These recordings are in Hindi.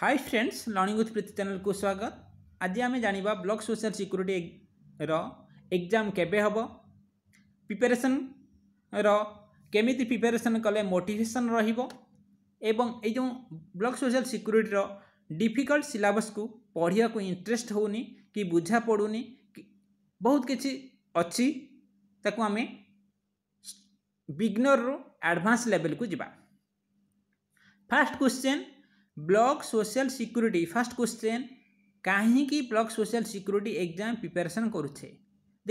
high friends learning with Preeti ଚ୍ୟାନେଲକୁ ସ୍ୱାଗତ ଆଜି ଆମେ ଜାଣିବା ବ୍ଲକ୍ ସୋସିଆଲ୍ ସିକ୍ୟୁରିଟିର ଏକ୍ଜାମ୍ କେବେ ହେବ ପ୍ରିପାରେସନ୍ର କେମିତି ପ୍ରିପାରେସନ୍ କଲେ ମୋଟିଭେସନ୍ ରହିବ ଏବଂ ଏଇ ଯେଉଁ ବ୍ଲକ୍ ସୋସିଆଲ୍ ସିକ୍ୟୁରିଟିର ଡିଫିକଲ୍ଟ ସିଲାବସ୍କୁ ପଢ଼ିବାକୁ ଇଣ୍ଟରେଷ୍ଟ ହେଉନି କି ବୁଝା ପଡ଼ୁନି ବହୁତ କିଛି ଅଛି ତାକୁ ଆମେ ବିଗ୍ନରରୁ ଆଡ଼ଭାନ୍ସ ଲେଭେଲକୁ ଯିବା first question block social security first question कहीं block social security exam preparation करुचे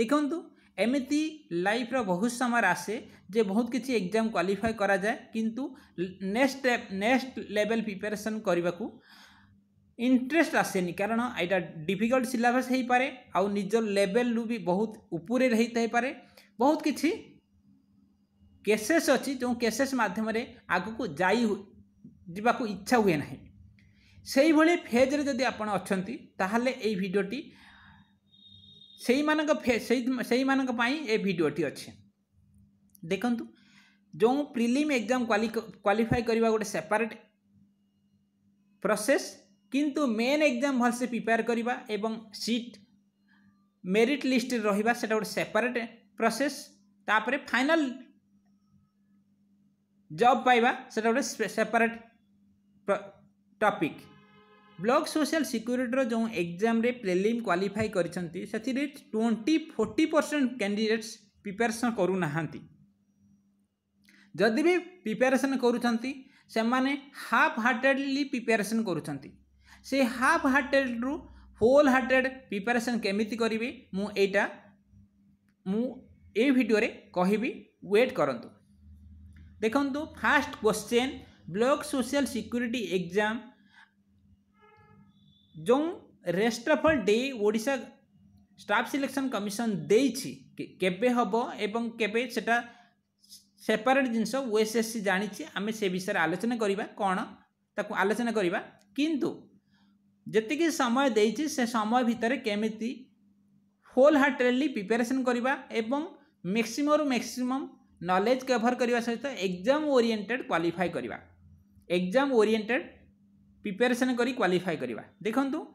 দেখন্তু এমিতি লাইফর বহুত সময় আসে যে বহুত কিছু এক্সাম কোয়ালিফাই করা যায় কিন্তু নেক্সট নেক্সট লেভেল প্রিপারেসন করা ইন্টরেস্ট আসেনি কারণ এটা ডিফিকল্ট সিলাবস হয়ে পড়ে আজ লেভেল বি বহুত উপরে হয়ে পড়ে বহুত কিছু কেসেস অছি যে কেসেস মাধ্যমে আগুক যাই ଯିବାକୁ ଇଚ୍ଛା ହୁଏ ନାହିଁ ସେହିଭଳି ଫେଜ୍ରେ ଯଦି ଆପଣ ଅଛନ୍ତି ତାହେଲେ ଏଇ ଭିଡ଼ିଓଟି ସେଇମାନଙ୍କ ସେଇମାନଙ୍କ ପାଇଁ ଏ ଭିଡ଼ିଓଟି ଅଛି ଦେଖନ୍ତୁ ଯେଉଁ ପ୍ରିଲିମ୍ ଏକ୍ଜାମ୍ କ୍ୱାଲିଫାଏ କରିବା ଗୋଟେ ସେପାରେଟ୍ ପ୍ରସେସ୍ କିନ୍ତୁ ମେନ୍ ଏକ୍ଜାମ୍ ଭଲସେ ପ୍ରିପେୟାର କରିବା ଏବଂ ସିଟ୍ ମେରିଟ୍ ଲିଷ୍ଟରେ ରହିବା ସେଇଟା ଗୋଟେ ସେପାରେଟ୍ ପ୍ରସେସ୍ ତାପରେ ଫାଇନାଲ୍ ଜବ୍ ପାଇବା ସେଇଟା ଗୋଟେ ସେପାରେଟ୍ ଟପିକ୍ ବ୍ଲକ୍ ସୋସିଆଲ୍ ସିକ୍ୟୁରିଟିର ଯେଉଁ ଏକ୍ଜାମ୍ରେ ପ୍ରିଲିମ୍ କ୍ୱାଲିଫାଇ କରିଛନ୍ତି ସେଥିରେ twenty forty percent candidates preparation କରୁନାହାନ୍ତି ଯଦି ବି ପ୍ରିପାରେସନ୍ କରୁଛନ୍ତି ସେମାନେ ହାଫ୍ ହାର୍ଟେଡ଼ଲି ପ୍ରିପାରେସନ୍ କରୁଛନ୍ତି ସେ ହାଫ୍ ହାର୍ଟେଡ଼ରୁ ହୋଲ୍ ହାର୍ଟେଡ଼ ପ୍ରିପାରେସନ୍ କେମିତି କରିବେ ମୁଁ ଏଇଟା ମୁଁ ଏଇ ଭିଡ଼ିଓରେ କହିବି ୱେଟ୍ କରନ୍ତୁ ଦେଖନ୍ତୁ first question block social security exam ଯେଉଁ ରେଷ୍ଟ୍ରଫଲ୍ ଡେ ଓଡ଼ିଶା ଷ୍ଟାଫ୍ ସିଲେକ୍ସନ୍ କମିଶନ୍ ଦେଇଛି କେବେ ହେବ ଏବଂ କେବେ ସେଟା ସେପାରେଟ୍ ଜିନିଷ ଓଏସ୍ଏସ୍ସି ଜାଣିଛି ଆମେ ସେ ବିଷୟରେ ଆଲୋଚନା କରିବା କ'ଣ ତାକୁ ଆଲୋଚନା କରିବା କିନ୍ତୁ ଯେତିକି ସମୟ ଦେଇଛି ସେ ସମୟ ଭିତରେ କେମିତି ହୋଲ୍ ହାର୍ଟେଡ଼ଲି ପ୍ରିପାରେସନ୍ କରିବା ଏବଂ ମ୍ୟାକ୍ସିମମ୍ରୁ ମ୍ୟାକ୍ସିମମ୍ ନଲେଜ୍ କଭର୍ କରିବା ସହିତ ଏକ୍ଜାମ୍ ଓରିଏଣ୍ଟେଡ଼୍ କ୍ୱାଲିଫାଏ କରିବା एग्जाम ओरिएंटेड प्रिपेरेसन कर क्वाफाए करवा देखूँ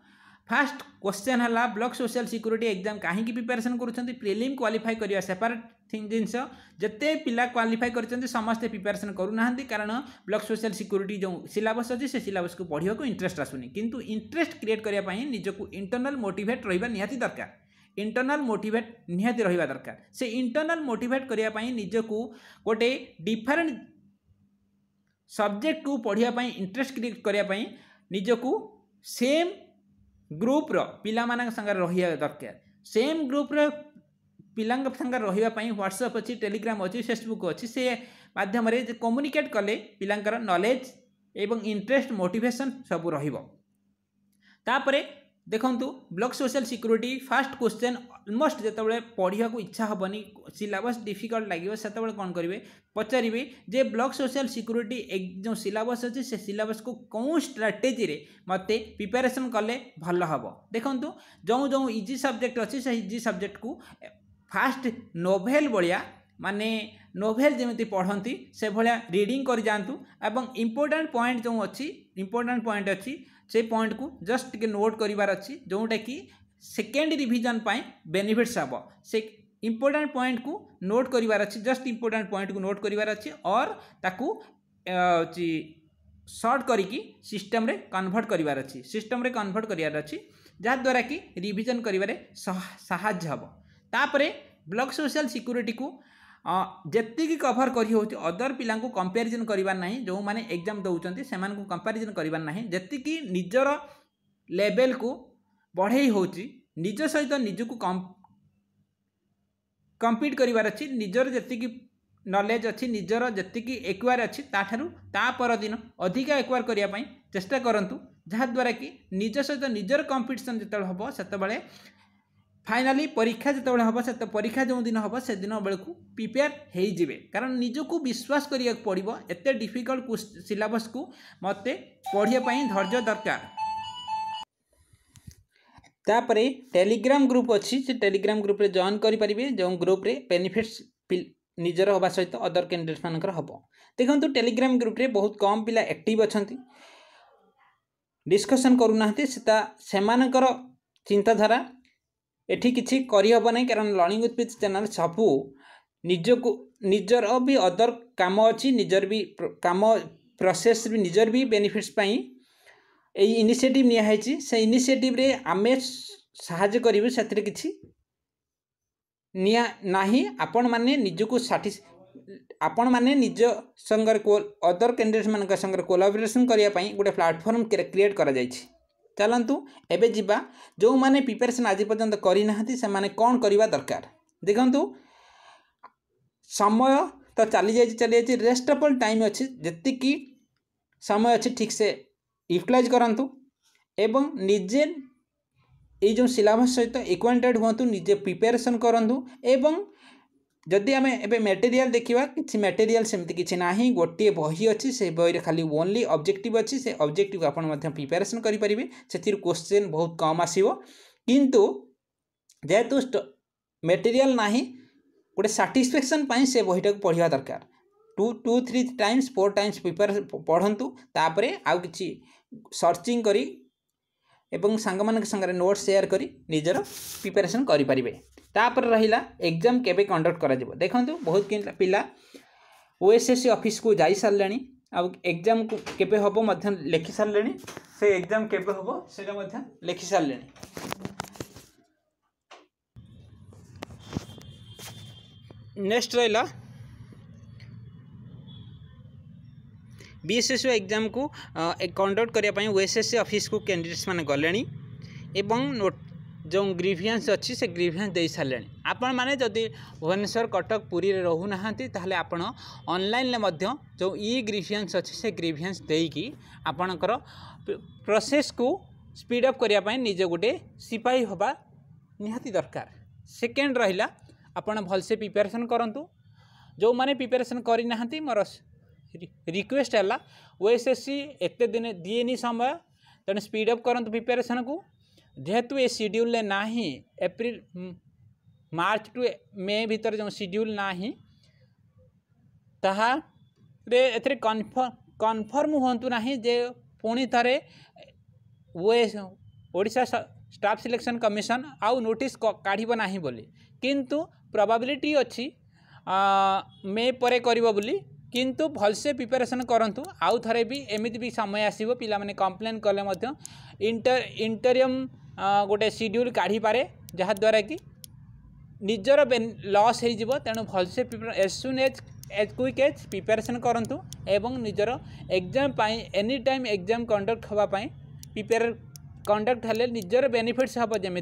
फास्ट क्वेश्चन है ब्लक सोशियाल सिक्यूरीटी एक्जाम कहीं कर करेलीम क्वाफाए करवा सेपरेट थी जिनस जिते पिला क्वाफाई करते समस्ते प्रिपेरेसन करूना कारण ब्लक सोशियाल सिक्यूरीटी जो सिलस अच्छे से सिलस को पढ़ाक इंटरेस्ट आसुनी कितु इंटरेस्ट क्रिएट करने निजक इंटरनाल मोटेट रहा निहाती दरकार इंटरनाल मोटेट निहाती रहा दरकार से इंटरनाल मोटेट करने निजक गोटे डिफरेन्ट सब्जेक्ट को पढ़ापी इंटरेस्ट क्रिएट करने ନିଜକୁ ସେମ୍ ଗ୍ରୁପ୍ର ପିଲାମାନଙ୍କ ସାଙ୍ଗରେ ରହିବା ଦରକାର ସେମ୍ ଗ୍ରୁପ୍ର ପିଲାଙ୍କ ସାଙ୍ଗରେ ରହିବା ପାଇଁ ହ୍ୱାଟ୍ସଅପ୍ ଅଛି ଟେଲିଗ୍ରାମ୍ ଅଛି ଫେସବୁକ୍ ଅଛି ସେ ମାଧ୍ୟମରେ କମ୍ୟୁନିକେଟ୍ କଲେ ପିଲାଙ୍କର ନଲେଜ୍ ଏବଂ ଇଣ୍ଟରେଷ୍ଟ ମୋଟିଭେସନ୍ ସବୁ ରହିବ ତାପରେ ଦେଖନ୍ତୁ block social security first question almost ଯେତେବେଳେ ପଢ଼ିବାକୁ ଇଚ୍ଛା ହେବନି ସିଲାବସ୍ ଡିଫିକଲ୍ଟ ଲାଗିବ ସେତେବେଳେ କ'ଣ କରିବେ ପଚାରିବେ ଯେ ବ୍ଲକ୍ ସୋସିଆଲ୍ ସିକ୍ୟୁରିଟି ଯେଉଁ ସିଲାବସ୍ ଅଛି ସେ ସିଲାବସ୍କୁ କେଉଁ ଷ୍ଟ୍ରାଟେଜିରେ ମୋତେ ପ୍ରିପାରେସନ୍ କଲେ ଭଲ ହେବ ଦେଖନ୍ତୁ ଯେଉଁ ଯେଉଁ ଇଜି ସବଜେକ୍ଟ ଅଛି ସେ ଇଜି ସବଜେକ୍ଟକୁ ଫାର୍ଷ୍ଟ ନୋଭେଲ୍ ଭଳିଆ माने नोभेल जमी पढ़ती से भाया रिडिंग कर जातु एवं इम्पोर्टाट पॉइंट जो अच्छी इम्पोर्टाट पॉइंट अच्छी से पॉइंट को जस्ट टे नोट कर जोटा कि सेकेंड रिविजन बेनिफिट्स हे से इम्पोर्टाट पॉइंट को नोट करार अच्छी जस्ट इम्पोर्टाट पॉइंट को नोट कर सर्ट करी सिस्टम रे कन्वर्ट कर अच्छे सिस्टम रे कन्वर्ट करार अच्छी कि रिविजन करें साज्य हे तापर सोशल सिक्यूरीटी को ଯେତିକି କଭର୍ କରି ହେଉଛି ଅଦର ପିଲାଙ୍କୁ କମ୍ପାରିଜନ୍ କରିବାର ନାହିଁ ଯେଉଁମାନେ ଏକ୍ଜାମ୍ ଦେଉଛନ୍ତି ସେମାନଙ୍କୁ କମ୍ପାରିଜନ୍ କରିବାର ନାହିଁ ଯେତିକି ନିଜର ଲେଭେଲ୍କୁ ବଢ଼େଇ ହେଉଛି ନିଜ ସହିତ ନିଜକୁ କମ୍ପିଟ୍ କରିବାର ଅଛି ନିଜର ଯେତିକି ନଲେଜ୍ ଅଛି ନିଜର ଯେତିକି ଏକ୍ୱାର୍ ଅଛି ତାଠାରୁ ତା ପରଦିନ ଅଧିକା ଏକ୍ୱାର୍ କରିବା ପାଇଁ ଚେଷ୍ଟା କରନ୍ତୁ ଯାହାଦ୍ୱାରା କି ନିଜ ସହିତ ନିଜର କମ୍ପିଟିସନ୍ ଯେତେବେଳେ ହେବ ସେତେବେଳେ फाइनाली परीक्षा जितेबाला हम से तो परीक्षा जो दिन हम से दिन बेलू प्रिपेयर होजे कारण निजक विश्वास करने को पड़ो एत डिफिकल्ट सिलेबस को मत पढ़ापी धैर्य दरकार तापर टेलीग्राम ग्रुप अच्छी से टेलीग्राम ग्रुप रे करेंगे जो ग्रुप रे बेनिफिट्स ନିଜର ହେବା ସହିତ ଅଦର କ୍ୟାଣ୍ଡିଡେଟ୍ମାନଙ୍କର ହେବ ଦେଖନ୍ତୁ ଟେଲିଗ୍ରାମ टेलीग्राम ग्रुप बहुत कम पिला एक्टिव अच्छा କରୁନାହାନ୍ତି ସେଟା ସେମାନଙ୍କର ଚିନ୍ତାଧାରା ଏଠି କିଛି କରିହେବ ନାହିଁ କାରଣ ଲର୍ଣ୍ଣିଂ ୱିଥ୍ ଚ୍ୟାନେଲ୍ ସବୁ ନିଜକୁ ନିଜର ବି ଅଦର କାମ ଅଛି ନିଜର ବି କାମ ପ୍ରସେସ୍ ବି ନିଜର ବି ବେନିଫିଟ୍ସ ପାଇଁ ଏଇ ଇନିସିଏଟିଭ୍ ନିଆହେଇଛି ସେ ଇନିସିଏଟିଭ୍ରେ ଆମେ ସାହାଯ୍ୟ କରିବୁ ସେଥିରେ କିଛି ନିଆ ନାହିଁ ଆପଣମାନେ ନିଜକୁ ସାଟିସ୍ ଆପଣମାନେ ନିଜ ସାଙ୍ଗରେ କୋ ଅଦର୍ କ୍ୟାଣ୍ଡିଡେଟ୍ମାନଙ୍କ ସାଙ୍ଗରେ କୋଲାବରେସନ୍ କରିବା ପାଇଁ ଗୋଟେ ପ୍ଲାଟଫର୍ମ କ୍ରିଏଟ୍ କରାଯାଇଛି ଚାଲନ୍ତୁ ଏବେ ଯିବା ଯେଉଁମାନେ ପ୍ରିପାରେସନ୍ ଆଜି ପର୍ଯ୍ୟନ୍ତ କରିନାହାନ୍ତି ସେମାନେ କ'ଣ କରିବା ଦରକାର ଦେଖନ୍ତୁ ସମୟ ତ ଚାଲିଯାଇଛି ଚାଲିଯାଇଛି ରେଷ୍ଟଫଲ୍ ଟାଇମ୍ ଅଛି ଯେତିକି ସମୟ ଅଛି ଠିକ୍ସେ ୟୁଟିଲାଇଜ୍ କରନ୍ତୁ ଏବଂ ନିଜେ ଏଇ ଯେଉଁ ସିଲାବସ୍ ସହିତ ଇକ୍ୱାଣ୍ଟେଡ଼୍ ହୁଅନ୍ତୁ ନିଜେ ପ୍ରିପାରେସନ୍ କରନ୍ତୁ ଏବଂ जदि आम एवं मेटेरियाल देखा कि मेटेरियाल सेमती किसी गोटे बही अच्छी से बहरे खाली ओनली अब्जेक्ट अच्छी से अब्जेक्ट को आपपेरेसन करेंगे से क्वेश्चन बहुत कम आसो जेहेतु मेटेरियाल ना गोटे साटिस्फेक्शन से बहटा को पढ़ा दरकार two to three times four times prepare पढ़ू तापर आउ कि सर्चिंग करी एवं सांग मानते नोट सेयार कर निजर प्रिपेरेसन करेंपर रहा एग्जाम के कंडक्ट कर देखो बहुत पिला ओ एस ओएसएससी अफिस् को जा सारे आगजाम केव लिखि सारे से एग्जाम केवि सारे नेक्स्ट रहा बीएसएससी एग्जाम को कंडक्ट करने ओएसएससी अफिस् को कैंडिडेट्स मैंने गले नोट जो ग्रीभियांस अच्छी से ग्रीभियांस दे सारे आपण मैंने भुवनेश्वर कटक पुरी रोना आपड़ अनलाइन जो इ ग्रीभियांस अच्छे से ग्रीभियांस आपणकर प्रोसेस को स्पीड अप करने निज गोटे सिपाही हवा निहाती दरकार सेकेंड रहा आपड़ भलसे प्रिपेरेसन करूँ जो मैंने प्रिपेरेसन करना मोर रिक्वेस्ट है ओ एस एस सी एत दिन दिए नि समय तेनाली स्पीडअप करूँ प्रिपेरेसन को जेहेतु ये सीड्यूल ना एप्रिल मार्च टू मे भर जो सीड्यूल ना ताफर्म कनफर्म हूँ जे पुणी थे ओडा स्टाफ सिलेक्शन कमिशन आउ नोटिस काढ़ बोली किंतु प्रोबेबिलिटी अच्छी मे पर बोली କିନ୍ତୁ ଭଲସେ ପ୍ରିପାରେସନ୍ କରନ୍ତୁ ଆଉ ଥରେ ବି ଏମିତି ବି ସମୟ ଆସିବ ପିଲାମାନେ କମ୍ପ୍ଲେନ୍ କଲେ ମଧ୍ୟ ଇଣ୍ଟର ଇଣ୍ଟରିୟମ୍ ଗୋଟେ ସିଡ୍ୟୁଲ୍ କାଢ଼ିପାରେ ଯାହାଦ୍ୱାରା କି ନିଜର ଲସ୍ ହେଇଯିବ ତେଣୁ ଭଲସେ as soon as as quick as preparation করতু এবং নিজের এক্জাম পাই এনি টাইম এক্জাম কন্ডক্ট হওয়া পাই প্রিপেয়ার কন্ডক্ট হলে নিজের বেনিফিটস হব যেমি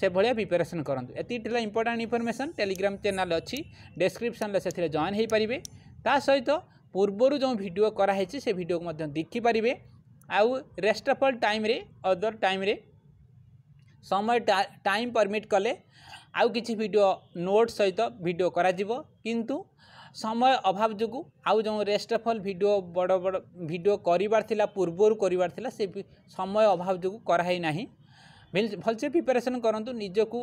সেভাবে প্রিপারেসন করতু এটি ইম্পর্টাট ইনফরমেসন টেলিগ্রাম চ্যানেল অছি ডেসক্রিপশন সেথিরে জয়েন হয়ে পারে ତା ସହିତ ପୂର୍ବରୁ ଯେଉଁ ଭିଡ଼ିଓ କରାହେଇଛି ସେ ଭିଡ଼ିଓକୁ ମଧ୍ୟ ଦେଖିପାରିବେ ଆଉ ରେଷ୍ଟ ଅଫ୍ ଅଲ୍ ଟାଇମ୍ରେ ଅଦର୍ ଟାଇମ୍ରେ ସମୟ ଟାଇମ୍ ପରମିଟ୍ କଲେ ଆଉ କିଛି ଭିଡ଼ିଓ ନୋଟ୍ ସହିତ ଭିଡ଼ିଓ କରାଯିବ କିନ୍ତୁ ସମୟ ଅଭାବ ଯୋଗୁଁ ଆଉ ଯେଉଁ ରେଷ୍ଟ ଅଫ୍ ଅଲ୍ ଭିଡ଼ିଓ ବଡ଼ ବଡ଼ ଭିଡ଼ିଓ କରିବାର ଥିଲା ପୂର୍ବରୁ କରିବାର ଥିଲା ସେ ସମୟ ଅଭାବ ଯୋଗୁଁ କରାହେଇ ନାହିଁ ଭଲସେ ପ୍ରିପାରେସନ୍ କରନ୍ତୁ ନିଜକୁ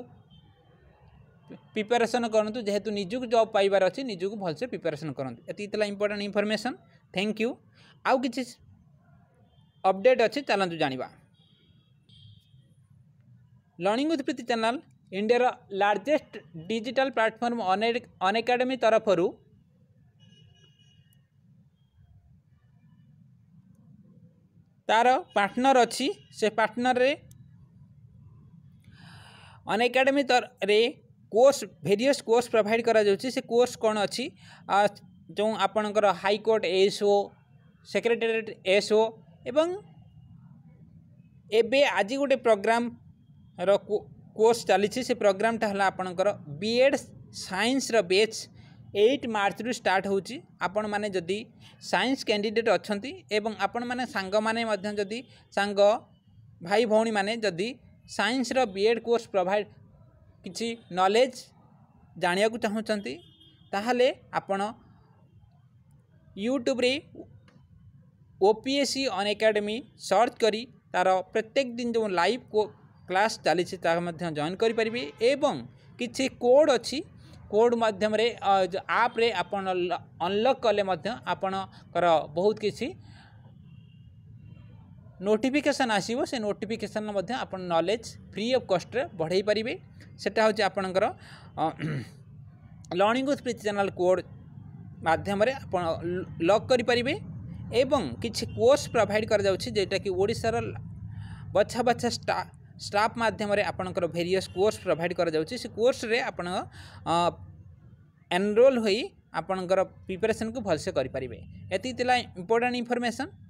ପ୍ରିପାରେସନ୍ କରନ୍ତୁ ଯେହେତୁ ନିଜକୁ ଜବ୍ ପାଇବାର ଅଛି ନିଜକୁ ଭଲସେ ପ୍ରିପାରେସନ୍ କରନ୍ତୁ ଏତିକି ଥିଲା ଇମ୍ପୋର୍ଟାଣ୍ଟ ଇନଫର୍ମେସନ୍ ଥ୍ୟାଙ୍କ ୟୁ ଆଉ କିଛି ଅପଡ଼େଟ୍ ଅଛି ଚାଲନ୍ତୁ ଜାଣିବା ଲର୍ଣ୍ଣିଂ ୱିଥ୍ ପ୍ରୀତି ଚ୍ୟାନେଲ୍ ଇଣ୍ଡିଆର ଲାର୍ଜେଷ୍ଟ ଡିଜିଟାଲ୍ ପ୍ଲାଟଫର୍ମ ଅନଏକାଡେମୀ ତରଫରୁ ତାର ପାର୍ଟନର୍ ଅଛି ସେ ପାର୍ଟନର୍ରେ ଅନଏକାଡେମୀ ତରରେ କୋର୍ସ ଭେରିୟସ୍ କୋର୍ସ ପ୍ରୋଭାଇଡ଼ କରାଯାଉଛି ସେ କୋର୍ସ କ'ଣ ଅଛି ଯେଉଁ ଆପଣଙ୍କର ହାଇକୋର୍ଟ ଏସ୍ଓ ସେକ୍ରେଟେରିଏଟ୍ ଏସ୍ଓ ଏବଂ ଏବେ ଆଜି ଗୋଟେ ପ୍ରୋଗ୍ରାମର କୋର୍ସ ଚାଲିଛି ସେ ପ୍ରୋଗ୍ରାମଟା ହେଲା ଆପଣଙ୍କର ବିଏଡ଼୍ ସାଇନ୍ସର ବେଚ୍ ଏଇଟ୍ ମାର୍ଚ୍ଚରୁ ଷ୍ଟାର୍ଟ ହେଉଛି ଆପଣମାନେ ଯଦି ସାଇନ୍ସ କ୍ୟାଣ୍ଡିଡେଟ୍ ଅଛନ୍ତି ଏବଂ ଆପଣମାନେ ସାଙ୍ଗମାନେ ମଧ୍ୟ ଯଦି ସାଙ୍ଗ ଭାଇ ଭଉଣୀମାନେ ଯଦି ସାଇନ୍ସର ବିଏଡ଼୍ କୋର୍ସ ପ୍ରୋଭାଇଡ଼ कि नलेज जाणी को चाहते आपण यूट्यूब्रे ओपीएससी अन एकाडेमी सर्च कर तार प्रत्येक दिन जो लाइव को क्लास चली जॉन करें कि कोड अच्छी कोड मध्यम आप्रे आप अनलक कले आपण बहुत किसी ନୋଟିଫିକେସନ୍ ଆସିବ ସେ ନୋଟିଫିକେସନ୍ ମଧ୍ୟ ଆପଣ ନଲେଜ୍ ଫ୍ରି ଅଫ୍ କଷ୍ଟରେ ବଢ଼ାଇ ପାରିବେ ସେଟା ହେଉଛି ଆପଣଙ୍କର learning with Preeti channel code ମାଧ୍ୟମରେ ଆପଣ ଲକ୍ କରିପାରିବେ ଏବଂ କିଛି କୋର୍ସ ପ୍ରୋଭାଇଡ଼୍ କରାଯାଉଛି ଯେଉଁଟାକି ଓଡ଼ିଶାର ବଛା ବଛା ଷ୍ଟା ଷ୍ଟାଫ୍ ମାଧ୍ୟମରେ ଆପଣଙ୍କର ଭେରିୟସ୍ କୋର୍ସ ପ୍ରୋଭାଇଡ଼୍ କରାଯାଉଛି ସେ କୋର୍ସରେ ଆପଣ ଏନରୋଲ୍ ହୋଇ ଆପଣଙ୍କର ପ୍ରିପାରେସନ୍କୁ ଭଲସେ କରିପାରିବେ ଏତିକି ଥିଲା ଇମ୍ପୋର୍ଟାଣ୍ଟ ଇନଫର୍ମେସନ୍